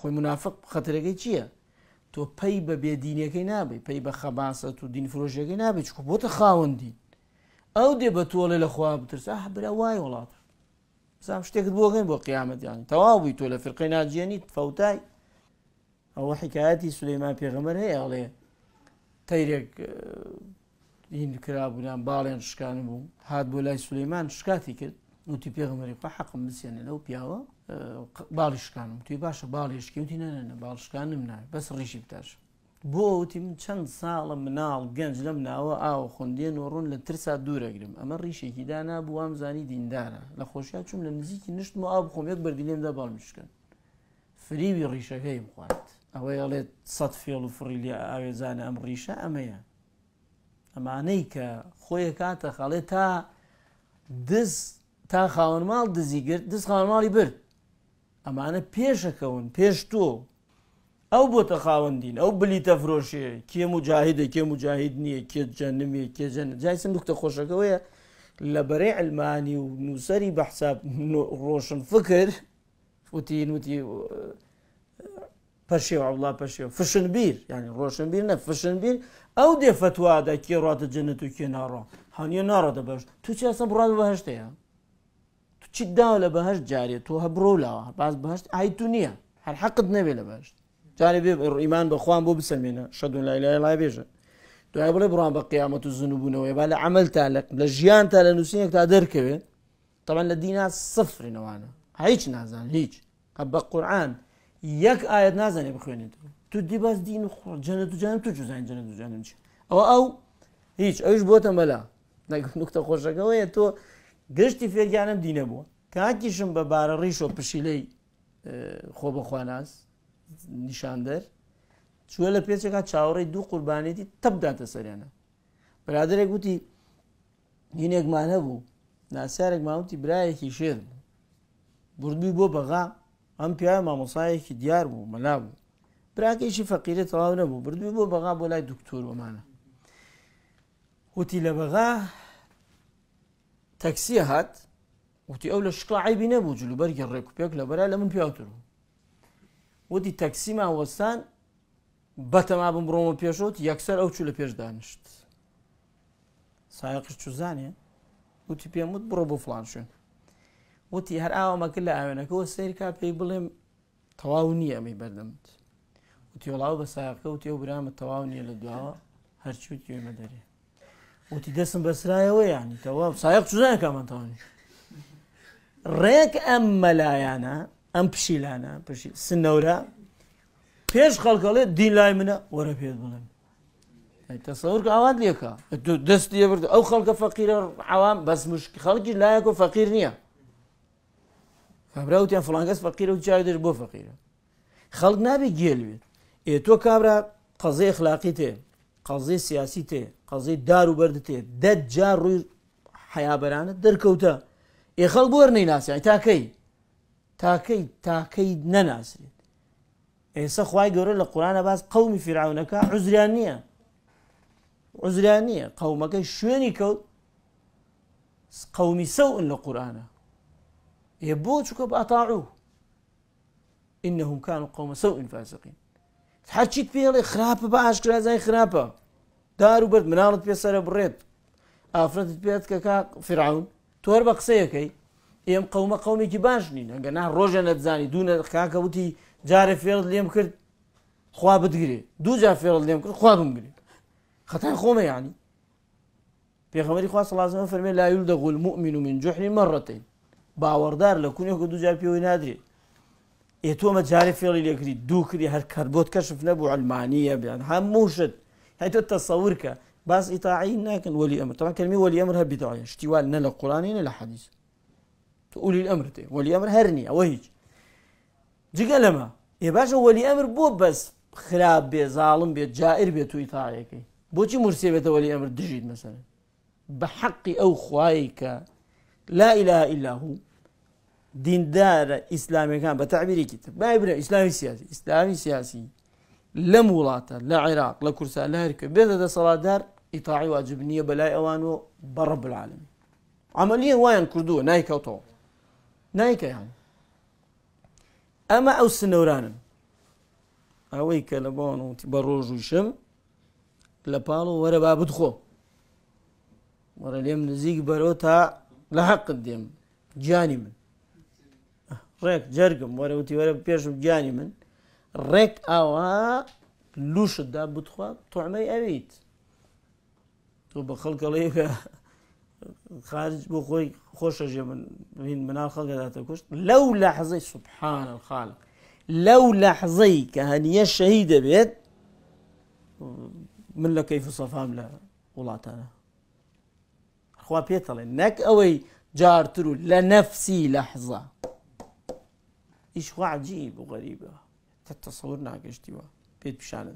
خۆی منافق خەترەکەی چییە؟ تۆ پەی بە بێدینەکەی نابێت پێی بە خەباست و دین فرۆژەکەی نابێت چکو بۆتە خاوەند دین ئەو دێ بە تۆڵێ لەخوا بترسا هەبرا وای وڵات سام شتێکت بۆگەین بۆ قیامەتیانی تەواوی تۆ لە فرقی ناجیێنیت فەوتای ئەوە حکایەتی سلەیمان پێغەمەر هەیە ئەڵێ تەیرێک هین کرابوونان باڵێن شکان بوو هات بۆ لای سلەیمان شکاتی کرد وتی پێغمەری قە حەقم بسیێنێ لەو پیاوە باڵیشکانم توی باشە باڵیشکیوتی نەنە باڵشکانم نای بەس ڕیشی بتەش بۆ وتی من چەند ساڵە مناڵ گەنج لەم ناوە ئاوە خوندێن و ڕوون لە ترسا دوورەگرم ئەمە ڕیشێکی دانا بووام زانی دیندارە لە خۆشیا چوم لە نزیکی نشتم و ئاو بخۆمێت بەرگلێمدا باڵمیشکن فریوی ڕیشەکەیم خوارد ئەوەیڵێت سەد فێڵ و فڕیلی ئاوێزانە ئەم ڕیشە ئەمەیە ئەمانەی کە خۆیە کاتە خاڵێت تا دز تا خاوەن ماڵ دزی گرت دز خاوەن ماڵی برد ئەمانە پێشەکەون پێش تۆ ئەو بۆتە خاوەندین ئەو بلیتە فرۆشێ کێ مجاهدە کێ مجاهد نییە کێ جەنمێ کێ جەن جای سندوکتە خۆشەکەوەیە لە بەرەی ئەلمانی و نووسری بەحساب ڕۆشن فکر وتی وتی پەشێ وڵا پەشێ فشن بیر ینی ڕۆشن بیر نە فشن بیر ئەو دێ فتووادا کێ ڕاتە جنت و کێ ناڕۆ هەنیە ناڕەتە بەش تو چاسم ڕات بەهشتەیە چی داوە لە بەهشت جارێ تۆ هەبڕۆلاوە باز بەهشت ئای تو نییە هەر حەقت نەبێ لە بەشت جارێ بێ ڕیمان بەخواان بۆ بسەمێنە شەدون لای لای لای بێژە دوای بڵێ بڕان بە قیامەت و زنوبوونەوەی با لە عمل تا لە ژیان تا لە نووسینێک تا دەرکەوێت تەمان لە دینا هیچ نازان هیچ هە قرآن یک آیت ئاەت نازانێ بخوێنێت تو دی باز دین جەنە جنم تو جوزان جەنە جنم چی او ئەو هیچ ئەوش بۆتە مەلا نکته خۆشەکەەوەیە تو گەشتی فێریانم دینە بووە کاکیشم بە بارە ڕیشۆ پشیلەی خۆ بەخواناز نیشاندەر چوە لە پێچێکا چاوەڕی دوو قوربانێتی تەبداتە سەریانە برادێک گوتی هینێکمانە بوو ناسیارێک ماوتی برایەکی شێر بردبی بۆ بەغا ئەم پیاە مامۆسایەکی دیار بوو مەلا بوو براکەیشی فەقیرە تەواو نەبوو بردبی بۆ بەغا بۆ لای دکتۆر بمانە وتی لە بەغا تەکسی هات وتی ئەو لە شقا عیبی نەبوو جلوبەرگی ڕێکوپێک لە بەرا لە من پیاوتر بوو وتی تەکسی ماوەستان بەتەما بم بڕۆمە پێشوت یەکسەر ئەو چوو لە پێش دانیشت سایقش چوزانێ وتی پێم وت بڕۆ بۆ فلان شوێن وتی هەر ئاوەمەکرد لە ئاوێنەکەەوە سەرکا پێی بڵێم تەواو نییە ئەمەی بەردەمت وتی وڵاو بە سایقەکە وتی ئەو برامە تەواو نییە لە دواوە هەرچوت کوێمە دەرێ وتی دەستم بەسرایەوە یانی تەواو سایق چزای کامەتەوانی ڕێک ئەم مەلایانە ئەم پشیلانە پشی سنەورە پێش خەڵکەڵێ دین لای منە وەرە پێ بڵێم تەسەور ئاوان لێکە دەستی برد ئەو خەڵکە فەقیرە ئەوان بەس مشک خەڵکی لایەک و فەقیر نییە کابراوتیان فلانگەس فەقیرە و چاوی دەش بۆ فەقیرە خەڵک نابێ گێلوێت ئێ تۆ کابرا قەزەی خلاقی تێ قضية سياسية تي قضية دار وبرد تي دد جار روي حياة برانة ئێخەڵ بۆر نەیناسی تاکەی تاکەی تاکەی تاكي تاكي خخوای گەورە لە قورانە قرر القرآن فراونەکە عزریان نییە عزریان نییە قومەکەی شوێنی کەوت قومی سەون لە قورآە ێ بۆ چکە بەتاعوو إنهم كانوا قوم سوء فاسقين هەرچیت پێڵێ خراپە بە ئاشکرازای خرابة دارو برد مناڵت پێسەرە بڕێت بريد پێت کە كاك فرعون تۆر بە قسەیەکەی ئێم قەومە قومێکی باش نین ئەگەنا ڕۆژە نەتزانی دوونە کاکە وتی جارە فێڵت لێم کرد خوا بگرێ دوو جا فێڵت لێم کرد خوا بمگرێت خەتای خۆمە یانی پێخەمەری خوا سڵازمە فەرمێ لایول لا مؤمن المؤمن من جحر مرتين باوردار لە کونیێک دو جار پێوەی نادرێت ئێ تۆمە جارە فێڵی لێکری دوو کردی هەر کار بۆت کەشف نەبوو ئەلمانیە بیان هەموو شت هاي تتصور كا باس إطاعين ناكن ولي أمر طبعا كلمة ولي أمر هب بتاعي يعني اشتوال نلا القرآن نلا حديث تقول الأمر تي ولي أمر هرني أو هيج جيجا لما يا باشا ولي أمر بو بس خراب بي ظالم بي جائر بي تو بو تي مرسي بيت ولي أمر دجيد مثلا بحق أو خوايك لا إله إلا هو دين دار إسلامي كان بتعبيري كتب ما يبنى إسلامي سياسي إسلامي سياسي لا مولاتا لا عراق لا كرسان لا هركه بيت هذا صلاه دار اطاعي واجب نيه بلا برب العالم عمليه وين كردو نايكا او نايكا يعني اما او سنوران اويك لبونو تبروج وشم لبالو ورا باب دخو ورا اليمن زيك بروتا لحق الدم جاني من ريك جرقم ورا وتي ورا بيشم جاني من رك اوا لوش دا بوتخوا تعمي اويت تو بخلق ليك خارج بخوي خوش من من من الخلق ذات كوش لو لحظي سبحان الخالق لو لحظي كهنيه الشهيده بيت من لك كيف صفا ملا ولاتانا خوا بيتل نك اوي جارترو لنفسي لحظه ايش خوا عجيب وغريبه کە تەسەور ناگەشتیوە پێت پیشانەدا.